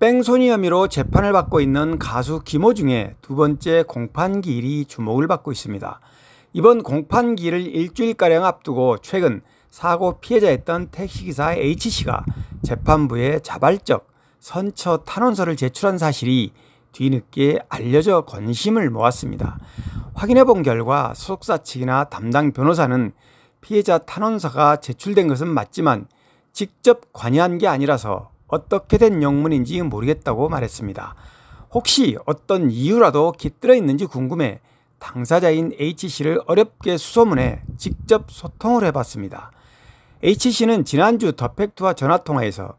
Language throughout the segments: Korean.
뺑소니 혐의로 재판을 받고 있는 가수 김호중의 두 번째 공판기 일이 주목을 받고 있습니다. 이번 공판기를 일주일가량 앞두고 최근 사고 피해자였던 택시기사 H씨가 재판부에 자발적 선처 탄원서를 제출한 사실이 뒤늦게 알려져 관심을 모았습니다. 확인해 본 결과 소속사 측이나 담당 변호사는 피해자 탄원서가 제출된 것은 맞지만 직접 관여한 게 아니라서 어떻게 된 영문인지 모르겠다고 말했습니다. 혹시 어떤 이유라도 깃들어 있는지 궁금해 당사자인 H씨를 어렵게 수소문해 직접 소통을 해봤습니다. H씨는 지난주 더팩트와 전화통화에서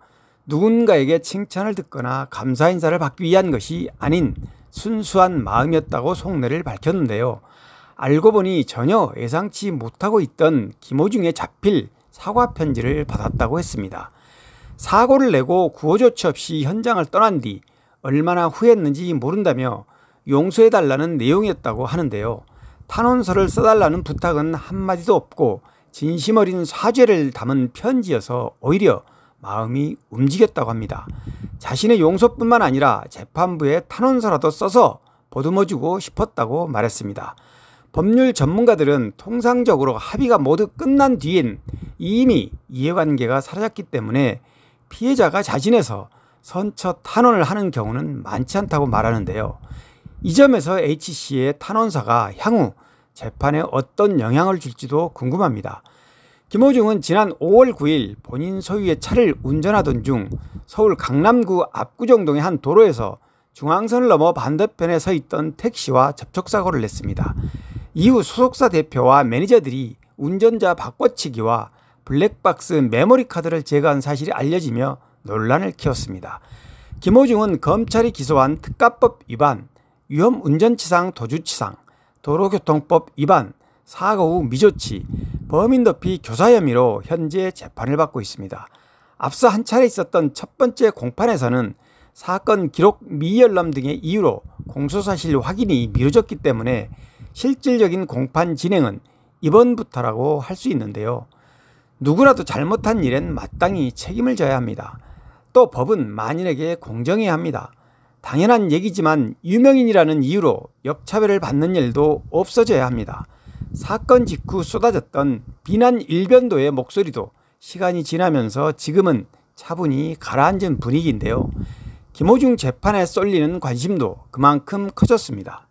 누군가에게 칭찬을 듣거나 감사 인사를 받기 위한 것이 아닌 순수한 마음이었다고 속내를 밝혔는데요. 알고 보니 전혀 예상치 못하고 있던 김호중의 자필 사과 편지를 받았다고 했습니다. 사고를 내고 구호조치 없이 현장을 떠난 뒤 얼마나 후회했는지 모른다며 용서해달라는 내용이었다고 하는데요. 탄원서를 써달라는 부탁은 한마디도 없고 진심 어린 사죄를 담은 편지여서 오히려 마음이 움직였다고 합니다. 자신의 용서뿐만 아니라 재판부에 탄원서라도 써서 보듬어주고 싶었다고 말했습니다. 법률 전문가들은 통상적으로 합의가 모두 끝난 뒤엔 이미 이해관계가 사라졌기 때문에 피해자가 자신에서 선처 탄원을 하는 경우는 많지 않다고 말하는데요. 이 점에서 h c 의 탄원사가 향후 재판에 어떤 영향을 줄지도 궁금합니다. 김호중은 지난 5월 9일 본인 소유의 차를 운전하던 중 서울 강남구 압구정동의 한 도로에서 중앙선을 넘어 반대편에 서 있던 택시와 접촉사고를 냈습니다. 이후 소속사 대표와 매니저들이 운전자 바꿔치기와 블랙박스 메모리 카드를 제거한 사실이 알려지며 논란을 키웠습니다. 김호중은 검찰이 기소한 특가법 위반, 위험운전치상 도주치상, 도로교통법 위반, 사고 후 미조치, 범인 도피 교사 혐의로 현재 재판을 받고 있습니다. 앞서 한 차례 있었던 첫 번째 공판에서는 사건 기록 미열람 등의 이유로 공소사실 확인이 미뤄졌기 때문에 실질적인 공판 진행은 이번부터라고 할 수 있는데요. 누구라도 잘못한 일엔 마땅히 책임을 져야 합니다. 또 법은 만인에게 공정해야 합니다. 당연한 얘기지만 유명인이라는 이유로 역차별을 받는 일도 없어져야 합니다. 사건 직후 쏟아졌던 비난 일변도의 목소리도 시간이 지나면서 지금은 차분히 가라앉은 분위기인데요. 김호중 재판에 쏠리는 관심도 그만큼 커졌습니다.